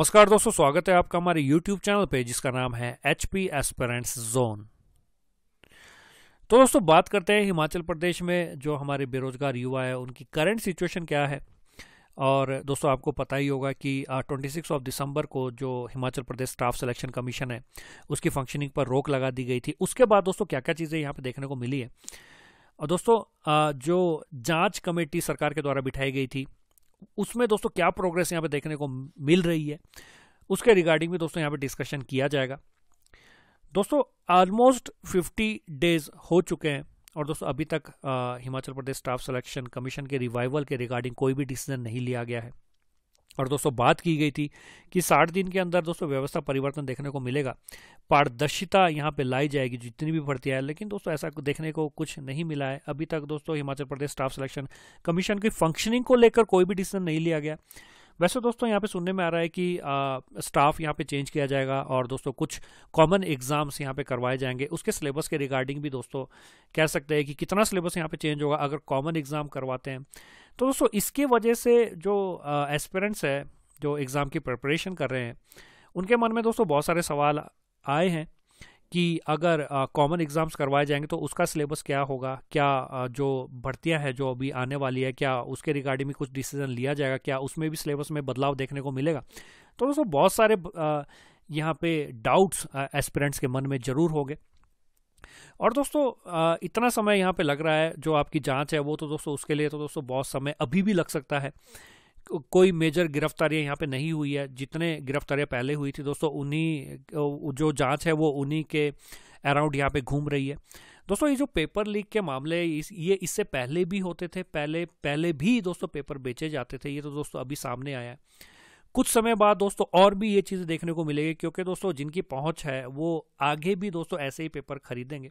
नमस्कार दोस्तों स्वागत है आपका हमारे YouTube चैनल पे जिसका नाम है एच पी एस्पेरेंट्स जोन तो दोस्तों बात करते हैं हिमाचल प्रदेश में जो हमारे बेरोजगार युवा है उनकी करंट सिचुएशन क्या है और दोस्तों आपको पता ही होगा कि 26 ऑफ दिसंबर को जो Himachal Pradesh staff selection commission है उसकी फंक्शनिंग पर रोक लगा दी गई थी उसके बाद दोस्तों क्या क्या चीज़ें यहाँ पर देखने को मिली है और दोस्तों जो जांच कमेटी सरकार के द्वारा बिठाई गई थी उसमें दोस्तों क्या प्रोग्रेस यहाँ पे देखने को मिल रही है उसके रिगार्डिंग भी दोस्तों यहाँ पे डिस्कशन किया जाएगा दोस्तों ऑलमोस्ट 50 डेज हो चुके हैं और दोस्तों अभी तक आ, Himachal Pradesh staff selection commission के रिवाइवल के रिगार्डिंग कोई भी डिसीजन नहीं लिया गया है और दोस्तों बात की गई थी कि साठ दिन के अंदर दोस्तों व्यवस्था परिवर्तन देखने को मिलेगा पारदर्शिता यहाँ पे लाई जाएगी जितनी भी भर्ती है लेकिन दोस्तों ऐसा देखने को कुछ नहीं मिला है अभी तक दोस्तों Himachal Pradesh staff selection commission की फंक्शनिंग को लेकर कोई भी डिसीजन नहीं लिया गया वैसे दोस्तों यहाँ पे सुनने में आ रहा है कि आ, स्टाफ यहाँ पे चेंज किया जाएगा और दोस्तों कुछ कॉमन एग्जाम्स यहाँ पे करवाए जाएंगे उसके सिलेबस के रिगार्डिंग भी दोस्तों कह सकते हैं कि कितना सिलेबस यहाँ पे चेंज होगा अगर कॉमन एग्जाम करवाते हैं तो दोस्तों इसके वजह से जो एस्पेरेंट्स है जो एग्ज़ाम की प्रिपरेशन कर रहे हैं उनके मन में दोस्तों बहुत सारे सवाल आए हैं कि अगर कॉमन एग्ज़ाम्स करवाए जाएंगे तो उसका सिलेबस क्या होगा क्या आ, जो भर्तियां हैं जो अभी आने वाली है क्या उसके रिगार्डिंग में कुछ डिसीजन लिया जाएगा क्या उसमें भी सिलेबस में बदलाव देखने को मिलेगा तो दोस्तों बहुत सारे यहाँ पे डाउट्स एस्पिरेंट्स के मन में ज़रूर होंगे और दोस्तों इतना समय यहाँ पे लग रहा है जो आपकी जांच है वो तो दोस्तों उसके लिए तो दोस्तों बहुत समय अभी भी लग सकता है कोई मेजर गिरफ्तारियां यहाँ पे नहीं हुई है जितने गिरफ्तारियां पहले हुई थी दोस्तों उन्हीं जो जांच है वो उन्हीं के अराउंड यहाँ पे घूम रही है दोस्तों ये जो पेपर लीक के मामले इस ये इससे पहले भी होते थे पहले पहले भी दोस्तों पेपर बेचे जाते थे ये तो दोस्तों अभी सामने आया है कुछ समय बाद दोस्तों और भी ये चीज़ें देखने को मिलेगी क्योंकि दोस्तों जिनकी पहुंच है वो आगे भी दोस्तों ऐसे ही पेपर खरीदेंगे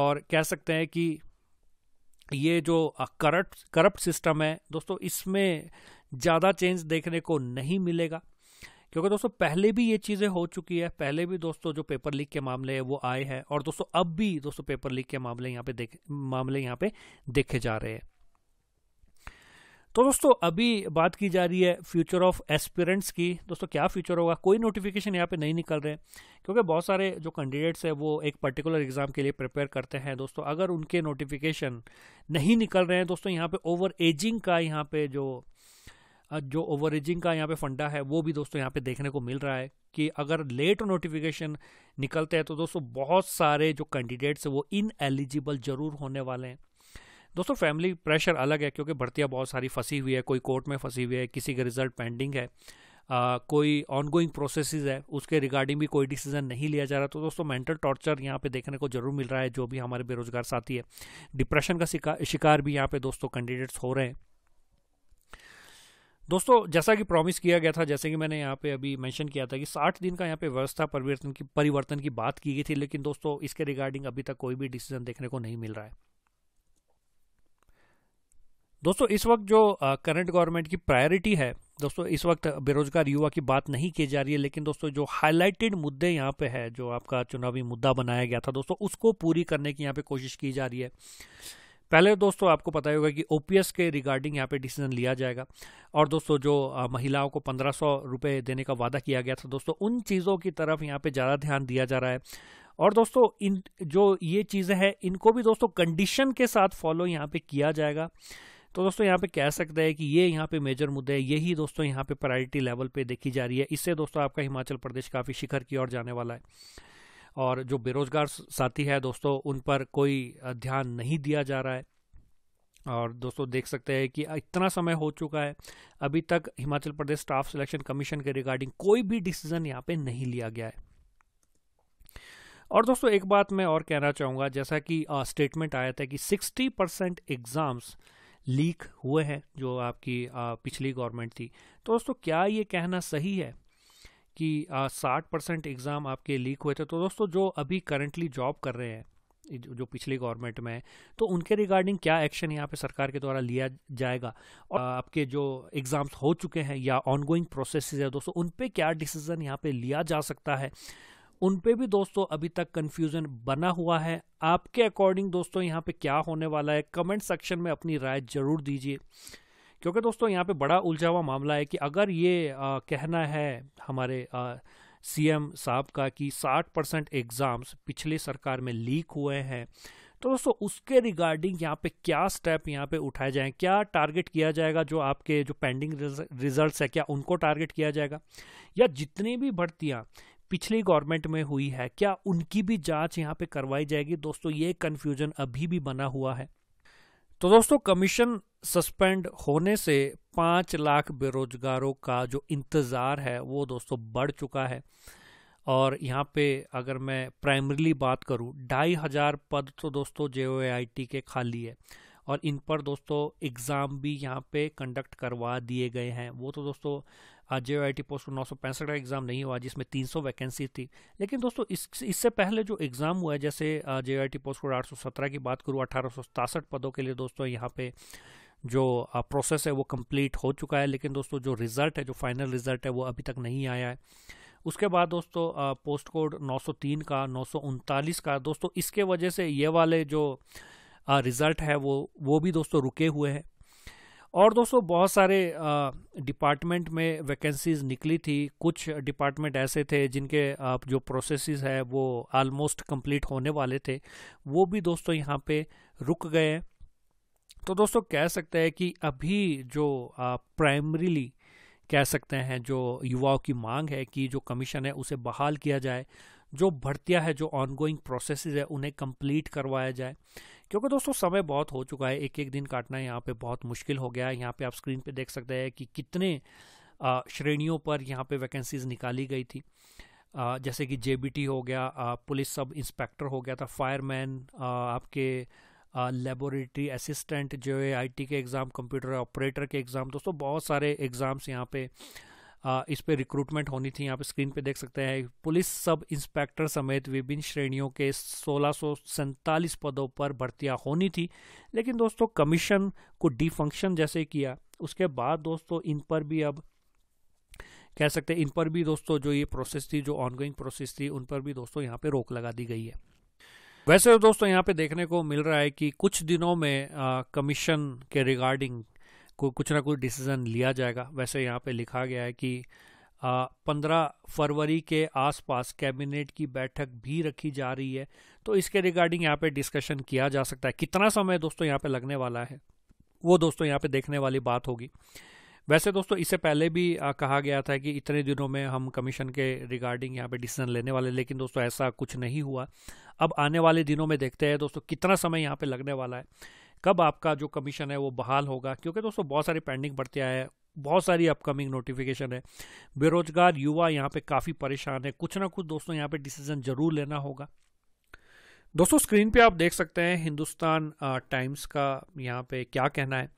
और कह सकते हैं कि ये जो करप्ट करप्ट सिस्टम है दोस्तों इसमें ज़्यादा चेंज देखने को नहीं मिलेगा क्योंकि दोस्तों पहले भी ये चीज़ें हो चुकी है पहले भी दोस्तों जो पेपर लीक के मामले हैं वो आए हैं और दोस्तों अब भी दोस्तों पेपर लीक के मामले यहाँ पे देख मामले यहाँ पे देखे जा रहे हैं तो दोस्तों अभी बात की जा रही है फ्यूचर ऑफ एस्पिरेंट्स की दोस्तों क्या फ्यूचर होगा कोई नोटिफिकेशन यहाँ पे नहीं निकल रहे क्योंकि बहुत सारे जो कैंडिडेट्स हैं वो एक पर्टिकुलर एग्ज़ाम के लिए प्रिपेयर करते हैं दोस्तों अगर उनके नोटिफिकेशन नहीं निकल रहे हैं दोस्तों यहाँ पे ओवर एजिंग का यहाँ पे जो जो ओवर एजिंग का यहाँ पे फंडा है वो भी दोस्तों यहाँ पे देखने को मिल रहा है कि अगर लेट नोटिफिकेशन निकलते हैं तो दोस्तों बहुत सारे जो कैंडिडेट्स हैं वो इन एलिजिबल जरूर होने वाले हैं दोस्तों फैमिली प्रेशर अलग है क्योंकि भर्तियाँ बहुत सारी फंसी हुई है कोई कोर्ट में फंसी हुई है किसी का रिजल्ट पेंडिंग है आ, कोई ऑनगोइंग प्रोसेस है उसके रिगार्डिंग भी कोई डिसीजन नहीं लिया जा रहा तो दोस्तों मेंटल टॉर्चर यहाँ पे देखने को जरूर मिल रहा है जो भी हमारे बेरोजगार साथी है डिप्रेशन का शिकार भी यहाँ पे दोस्तों कैंडिडेट्स हो रहे हैं दोस्तों जैसा कि प्रॉमिस किया गया था जैसे कि मैंने यहाँ पे अभी मेंशन किया था कि 60 दिन का यहाँ पे व्यवस्था परिवर्तन की परिवर्तन की बात की गई थी लेकिन दोस्तों इसके रिगार्डिंग अभी तक कोई भी डिसीजन देखने को नहीं मिल रहा है दोस्तों इस वक्त जो करंट गवर्नमेंट की प्रायोरिटी है दोस्तों इस वक्त बेरोजगार युवा की बात नहीं की जा रही है लेकिन दोस्तों जो हाईलाइटेड मुद्दे यहाँ पे है जो आपका चुनावी मुद्दा बनाया गया था दोस्तों उसको पूरी करने की यहाँ पे कोशिश की जा रही है पहले दोस्तों आपको पता ही होगा कि ओपीएस के रिगार्डिंग यहाँ पे डिसीजन लिया जाएगा और दोस्तों जो महिलाओं को पंद्रह सौ रुपये देने का वादा किया गया था दोस्तों उन चीज़ों की तरफ यहाँ पे ज़्यादा ध्यान दिया जा रहा है और दोस्तों इन जो ये चीज़ें हैं इनको भी दोस्तों कंडीशन के साथ फॉलो यहाँ पे किया जाएगा तो दोस्तों यहाँ पे कह सकते हैं कि ये यहाँ पे मेजर मुद्दे है यही दोस्तों यहाँ पे प्रायोरिटी लेवल पे देखी जा रही है इससे दोस्तों आपका हिमाचल प्रदेश काफ़ी शिखर की ओर जाने वाला है और जो बेरोजगार साथी है दोस्तों उन पर कोई ध्यान नहीं दिया जा रहा है और दोस्तों देख सकते हैं कि इतना समय हो चुका है अभी तक Himachal Pradesh staff selection commission के रिगार्डिंग कोई भी डिसीजन यहाँ पे नहीं लिया गया है और दोस्तों एक बात मैं और कहना चाहूँगा जैसा कि स्टेटमेंट आया था कि 60 परसेंट एग्ज़ाम्स लीक हुए हैं जो आपकी आ, पिछली गवर्नमेंट थी तो दोस्तों क्या ये कहना सही है कि साठ परसेंट एग्ज़ाम आपके लीक हुए थे तो दोस्तों जो अभी करंटली जॉब कर रहे हैं जो पिछली गवर्नमेंट में है तो उनके रिगार्डिंग क्या एक्शन यहाँ पे सरकार के द्वारा लिया जाएगा और आपके जो एग्ज़ाम्स हो चुके हैं या ऑनगोइंग प्रोसेस है दोस्तों उन पर क्या डिसीज़न यहाँ पे लिया जा सकता है उन पे भी दोस्तों अभी तक कंफ्यूजन बना हुआ है आपके अकॉर्डिंग दोस्तों यहाँ पे क्या होने वाला है कमेंट सेक्शन में अपनी राय जरूर दीजिए क्योंकि दोस्तों यहाँ पे बड़ा उलझा हुआ मामला है कि अगर ये आ, कहना है हमारे सीएम साहब का कि 60 परसेंट एग्ज़ाम्स पिछली सरकार में लीक हुए हैं तो दोस्तों उसके रिगार्डिंग यहाँ पे क्या स्टेप यहाँ पे उठाए जाएं क्या टारगेट किया जाएगा जो आपके जो पेंडिंग रिजल्ट्स है क्या उनको टारगेट किया जाएगा या जितनी भी भर्तियाँ पिछली गवर्नमेंट में हुई है क्या उनकी भी जांच यहाँ पे करवाई जाएगी दोस्तों ये कन्फ्यूजन अभी भी बना हुआ है तो दोस्तों कमीशन सस्पेंड होने से पाँच लाख बेरोजगारों का जो इंतज़ार है वो दोस्तों बढ़ चुका है और यहाँ पे अगर मैं प्राइमरीली बात करूँ ढाई हज़ार पद तो दोस्तों जे के खाली है और इन पर दोस्तों एग्ज़ाम भी यहाँ पे कंडक्ट करवा दिए गए हैं वो तो दोस्तों आज जे आई टी पोस्ट को नौ सौ पैंसठ का एग्ज़ाम नहीं हुआ जिसमें तीन सौ वैकेंसी थी लेकिन दोस्तों इस इससे पहले जो एग्ज़ाम हुआ है जैसे जे आई टी पोस्ट को सत्रह की बात करूँ अठारह सौ सतासठ पदों के लिए दोस्तों यहाँ पे जो प्रोसेस है वो कंप्लीट हो चुका है लेकिन दोस्तों जो रिज़ल्ट है जो फाइनल रिज़ल्ट है वो अभी तक नहीं आया है उसके बाद दोस्तों पोस्ट कोड 903 का नौ का दोस्तों इसके वजह से ये वाले जो रिज़ल्ट है वो वो भी दोस्तों रुके हुए हैं और दोस्तों बहुत सारे डिपार्टमेंट में वैकेंसीज निकली थी कुछ डिपार्टमेंट ऐसे थे जिनके आप जो प्रोसेसेस है वो आलमोस्ट कंप्लीट होने वाले थे वो भी दोस्तों यहाँ पे रुक गए तो दोस्तों कह सकते हैं कि अभी जो प्राइमरीली कह सकते हैं जो युवाओं की मांग है कि जो कमीशन है उसे बहाल किया जाए जो भर्तियां है जो ऑनगोइंग प्रोसेस है उन्हें कंप्लीट करवाया जाए क्योंकि दोस्तों समय बहुत हो चुका है एक एक दिन काटना यहाँ पे बहुत मुश्किल हो गया है यहाँ पे आप स्क्रीन पे देख सकते हैं कि कितने श्रेणियों पर यहाँ पे वैकेंसीज निकाली गई थी जैसे कि जेबीटी हो गया पुलिस सब इंस्पेक्टर हो गया था फायरमैन आपके लेबोरेटरी असिस्टेंट जो है आईटी के एग्ज़ाम कंप्यूटर ऑपरेटर के एग्ज़ाम दोस्तों बहुत सारे एग्ज़ाम्स यहाँ पे आ, इस पर रिक्रूटमेंट होनी थी यहाँ पे स्क्रीन पे देख सकते हैं पुलिस सब इंस्पेक्टर समेत विभिन्न श्रेणियों के सोलह पदों पर भर्तियाँ होनी थी लेकिन दोस्तों कमीशन को डिफंक्शन जैसे किया उसके बाद दोस्तों इन पर भी अब कह सकते हैं इन पर भी दोस्तों जो ये प्रोसेस थी जो ऑनगोइंग प्रोसेस थी उन पर भी दोस्तों यहाँ पे रोक लगा दी गई है वैसे तो दोस्तों यहाँ पे देखने को मिल रहा है कि कुछ दिनों में कमीशन के रिगार्डिंग को कुछ ना कुछ डिसीज़न लिया जाएगा वैसे यहाँ पे लिखा गया है कि पंद्रह फरवरी के आसपास कैबिनेट की बैठक भी रखी जा रही है तो इसके रिगार्डिंग यहाँ पे डिस्कशन किया जा सकता है कितना समय दोस्तों यहाँ पे लगने वाला है वो दोस्तों यहाँ पे देखने वाली बात होगी वैसे दोस्तों इससे पहले भी आ, कहा गया था कि इतने दिनों में हम कमीशन के रिगार्डिंग यहाँ पे डिसीजन लेने वाले लेकिन दोस्तों ऐसा कुछ नहीं हुआ अब आने वाले दिनों में देखते हैं दोस्तों कितना समय यहाँ पे लगने वाला है कब आपका जो कमीशन है वो बहाल होगा क्योंकि दोस्तों बहुत सारी पेंडिंग बढ़तियाँ है बहुत सारी अपकमिंग नोटिफिकेशन है बेरोजगार युवा यहाँ पे काफ़ी परेशान है कुछ ना कुछ दोस्तों यहाँ पे डिसीजन ज़रूर लेना होगा दोस्तों स्क्रीन पे आप देख सकते हैं हिंदुस्तान टाइम्स का यहाँ पे क्या कहना है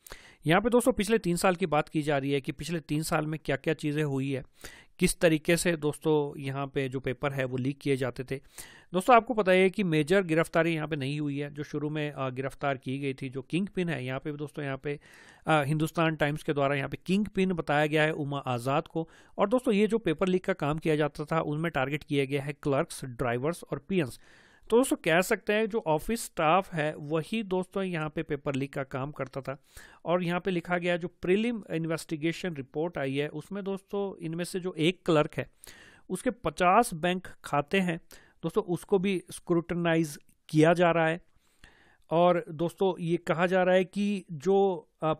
यहाँ पे दोस्तों पिछले तीन साल की बात की जा रही है कि पिछले तीन साल में क्या क्या चीज़ें हुई है किस तरीके से दोस्तों यहाँ पे जो पेपर है वो लीक किए जाते थे दोस्तों आपको पता है कि मेजर गिरफ्तारी यहाँ पे नहीं हुई है जो शुरू में गिरफ्तार की गई थी जो किंग पिन है यहाँ पे दोस्तों यहाँ पे हिंदुस्तान टाइम्स के द्वारा यहाँ पे किंग पिन बताया गया है उमा आज़ाद को और दोस्तों ये जो पेपर लीक का काम किया जाता था उनमें टारगेट किया गया है क्लर्क्स ड्राइवर्स और पियंस तो दोस्तों कह सकते हैं जो ऑफिस स्टाफ है वही दोस्तों यहाँ पे पेपर लीक का काम करता था और यहाँ पे लिखा गया जो प्रीलिम इन्वेस्टिगेशन रिपोर्ट आई है उसमें दोस्तों इनमें से जो एक क्लर्क है उसके 50 बैंक खाते हैं दोस्तों उसको भी स्क्रूटनाइज किया जा रहा है और दोस्तों ये कहा जा रहा है कि जो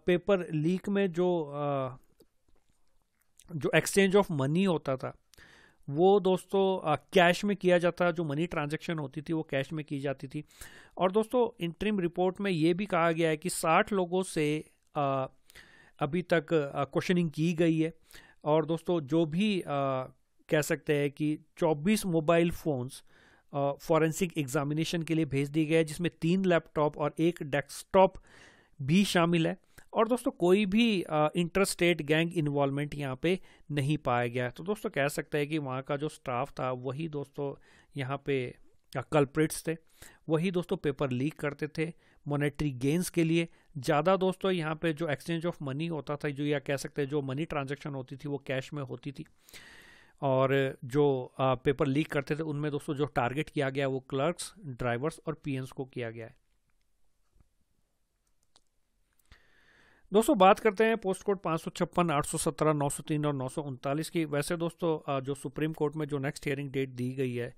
पेपर लीक में जो जो एक्सचेंज ऑफ मनी होता था वो दोस्तों कैश में किया जाता है जो मनी ट्रांजैक्शन होती थी वो कैश में की जाती थी और दोस्तों इंटरिम रिपोर्ट में ये भी कहा गया है कि 60 लोगों से अभी तक क्वेश्चनिंग की गई है और दोस्तों जो भी कह सकते हैं कि 24 मोबाइल फ़ोन्स फॉरेंसिक एग्जामिनेशन के लिए भेज दिए गए जिसमें तीन लैपटॉप और एक डेस्कटॉप भी शामिल है और दोस्तों कोई भी इंटर स्टेट गैंग इन्वॉलमेंट यहाँ पे नहीं पाया गया तो दोस्तों कह सकते हैं कि वहाँ का जो स्टाफ था वही दोस्तों यहाँ पे कल्प्रिट्स थे वही दोस्तों पेपर लीक करते थे मॉनेटरी गेंस के लिए ज़्यादा दोस्तों यहाँ पे जो एक्सचेंज ऑफ मनी होता था जो या कह सकते हैं जो मनी ट्रांजेक्शन होती थी वो कैश में होती थी और जो पेपर लीक करते थे उनमें दोस्तों जो टारगेट किया गया वो क्लर्क्स ड्राइवर्स और पी को किया गया है दोस्तों बात करते हैं पोस्ट कोड पाँच सौ छप्पन आठ सौ सत्रह नौ सौ तीन और नौ सौ उनतालीस की वैसे दोस्तों जो सुप्रीम कोर्ट में जो नेक्स्ट हियरिंग डेट दी गई है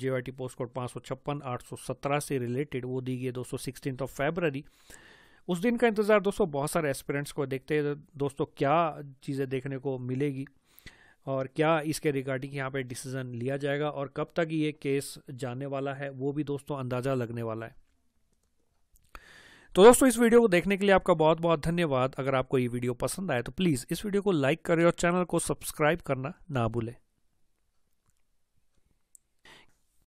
J Y T post code पाँच सौ छप्पन आठ सौ सत्रह से रिलेटेड वो दी गई है दोस्तों सिक्सटीन ऑफ फेबररी उस दिन का इंतज़ार दोस्तों बहुत सारे एस्पिरेंट्स को देखते हैं दोस्तों क्या चीज़ें देखने को मिलेगी और क्या इसके रिगार्डिंग यहाँ पे डिसीज़न लिया जाएगा और कब तक ये केस जाने वाला है वो भी दोस्तों अंदाज़ा लगने वाला है तो दोस्तों इस वीडियो को देखने के लिए आपका बहुत बहुत धन्यवाद अगर आपको ये वीडियो पसंद आए तो प्लीज़ इस वीडियो को लाइक करें और चैनल को सब्सक्राइब करना ना भूलें